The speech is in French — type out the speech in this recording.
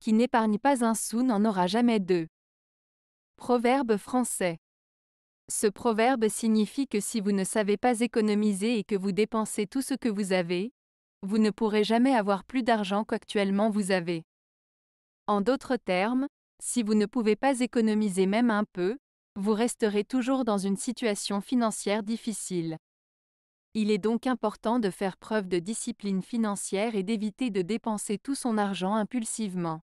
qui n'épargne pas un sou n'en aura jamais deux. Proverbe français. Ce proverbe signifie que si vous ne savez pas économiser et que vous dépensez tout ce que vous avez, vous ne pourrez jamais avoir plus d'argent qu'actuellement vous avez. En d'autres termes, si vous ne pouvez pas économiser même un peu, vous resterez toujours dans une situation financière difficile. Il est donc important de faire preuve de discipline financière et d'éviter de dépenser tout son argent impulsivement.